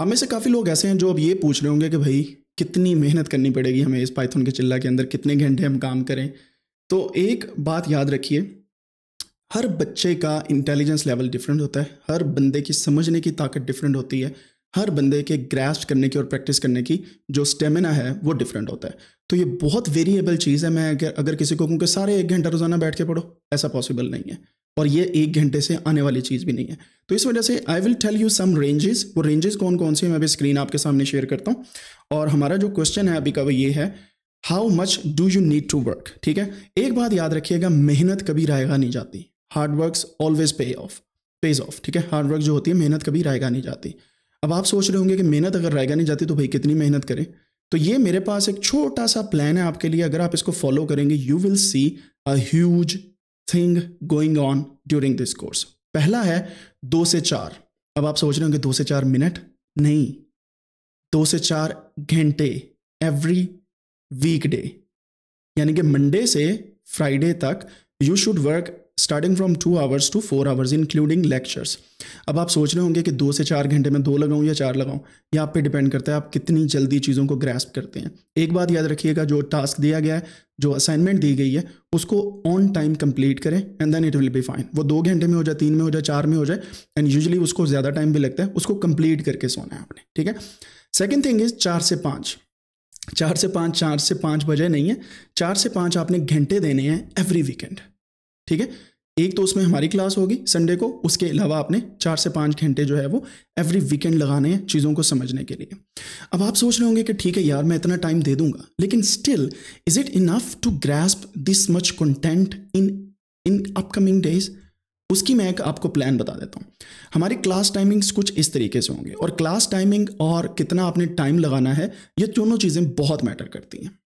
हम में से काफ़ी लोग ऐसे हैं जो अब ये पूछ रहे होंगे कि भाई कितनी मेहनत करनी पड़ेगी हमें इस पाइथन के चिल्ला के अंदर कितने घंटे हम काम करें तो एक बात याद रखिए हर बच्चे का इंटेलिजेंस लेवल डिफरेंट होता है हर बंदे की समझने की ताकत डिफरेंट होती है हर बंदे के ग्रैस करने की और प्रैक्टिस करने की जो स्टेमिना है वो डिफरेंट होता है तो ये बहुत वेरिएबल चीज़ है मैं अगर अगर किसी को कहूँ कि सारे एक घंटा रोज़ाना बैठ के पढ़ो ऐसा पॉसिबल नहीं है और ये एक घंटे से आने वाली चीज़ भी नहीं है तो इस वजह से I will tell you some ranges वो रेंजेस कौन कौन से मैं अभी स्क्रीन आपके सामने शेयर करता हूँ और हमारा जो क्वेश्चन है अभी का वो ये है how much do you need to work ठीक है एक बात याद रखिएगा मेहनत कभी रायगा नहीं जाती hard work always pay off pays off ठीक है हार्ड वर्क जो होती है मेहनत कभी रायगा नहीं जाती अब आप सोच रहे होंगे कि मेहनत अगर रायगा नहीं जाती तो भाई कितनी मेहनत करें तो ये मेरे पास एक छोटा सा प्लान है आपके लिए अगर आप इसको फॉलो करेंगे you will see a huge thing going on during this course पहला है दो से चार अब आप सोच रहे होंगे दो से चार मिनट नहीं दो से चार घंटे एवरी वीकडे यानी कि मंडे से फ्राइडे तक you should work starting from two hours to four hours including lectures अब आप सोच रहे होंगे कि दो से चार घंटे में दो लगाऊं या चार लगाऊं ये आप पे डिपेंड करता है आप कितनी जल्दी चीज़ों को ग्रेस्प करते हैं एक बात याद रखिएगा जो टास्क दिया गया है जो असाइनमेंट दी गई है उसको ऑन टाइम कंप्लीट करें and then it will be fine वो दो घंटे में हो जाए तीन में हो जाए चार में हो जाए एंड यूजली उसको ज़्यादा टाइम भी लगता है उसको कंप्लीट करके सोना है आपने ठीक है सेकेंड थिंग इज़ चार से पाँच चार से पाँच चार से पाँच बजे नहीं है चार से पाँच आपने घंटे देने हैं एवरी वीकेंड ठीक है एक तो उसमें हमारी क्लास होगी संडे को उसके अलावा आपने चार से पाँच घंटे जो है वो एवरी वीकेंड लगाने हैं चीज़ों को समझने के लिए अब आप सोच रहे होंगे कि ठीक है यार मैं इतना टाइम दे दूंगा लेकिन still is it enough to grasp this much content in in upcoming days उसकी मैं एक आपको प्लान बता देता हूँ हमारी क्लास टाइमिंग्स कुछ इस तरीके से होंगे और क्लास टाइमिंग और कितना आपने टाइम लगाना है ये दोनों चीज़ें बहुत मैटर करती हैं